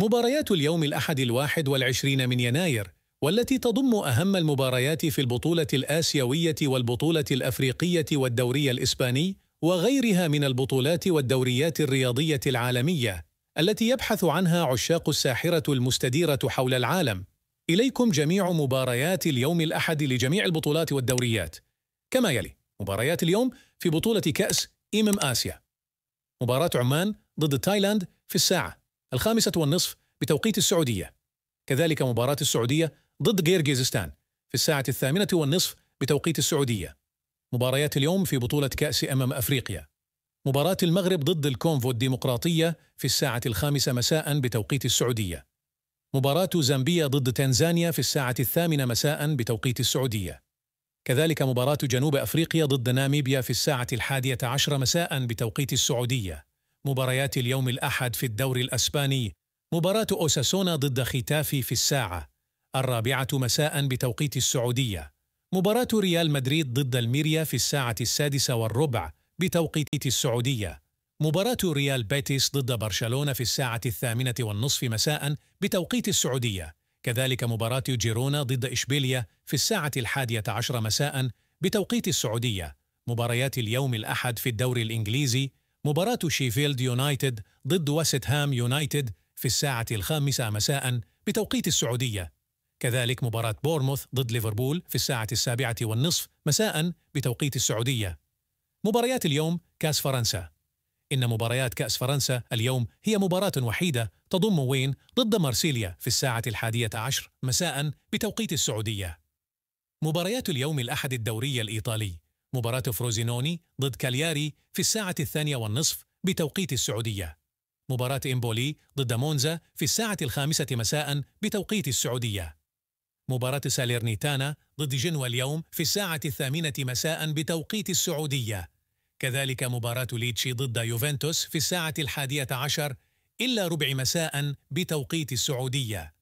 مباريات اليوم الأحد الواحد والعشرين من يناير والتي تضم أهم المباريات في البطولة الآسيوية والبطولة الأفريقية والدوري الإسباني وغيرها من البطولات والدوريات الرياضية العالمية التي يبحث عنها عشاق الساحرة المستديرة حول العالم إليكم جميع مباريات اليوم الأحد لجميع البطولات والدوريات كما يلي مباريات اليوم في بطولة كأس إيمم آسيا مباراة عمان ضد تايلاند في الساعة الخامسة والنصف بتوقيت السعودية كذلك مباراة السعودية ضد غيرغيزستان في الساعة الثامنة والنصف بتوقيت السعودية مباريات اليوم في بطولة كأس أمم أفريقيا مباراة المغرب ضد الكونفو الديمقراطية في الساعة الخامسة مساء بتوقيت السعودية مباراة زامبيا ضد تنزانيا في الساعة الثامنة مساء بتوقيت السعودية كذلك مباراة جنوب أفريقيا ضد ناميبيا في الساعة الحادية عشر مساء بتوقيت السعودية مباريات اليوم الأحد في الدوري الأسباني مباراة أوساسونا ضد ختافي في الساعة الرابعة مساء بتوقيت السعودية مباراة ريال مدريد ضد الميريا في الساعة السادسة والربع بتوقيت السعودية مباراة ريال بيتيس ضد برشلونة في الساعة الثامنة والنصف مساء بتوقيت السعودية كذلك مباراة جيرونا ضد إشبيليا في الساعة الحادية عشر مساء بتوقيت السعودية مباريات اليوم الأحد في الدوري الإنجليزي مباراة شيفيلد يونايتد ضد وست هام يونايتد في الساعة الخامسة مساء بتوقيت السعودية كذلك مباراة بورموث ضد ليفربول في الساعة السابعة والنصف مساء بتوقيت السعودية مباريات اليوم كأس فرنسا إن مباريات كأس فرنسا اليوم هي مباراة وحيدة تضم وين ضد مارسيليا في الساعة الحادية عشر مساء بتوقيت السعودية مباريات اليوم الأحد الدوري الإيطالي مباراة فروزينوني ضد كالياري في الساعة الثانية والنصف بتوقيت السعودية مباراة إمبولي ضد مونزا في الساعة الخامسة مساء بتوقيت السعودية مباراة ساليرنيتانا ضد جنوى اليوم في الساعة الثامنة مساء بتوقيت السعودية كذلك مباراة ليتشي ضد يوفنتوس في الساعة الحادية عشر إلا ربع مساء بتوقيت السعودية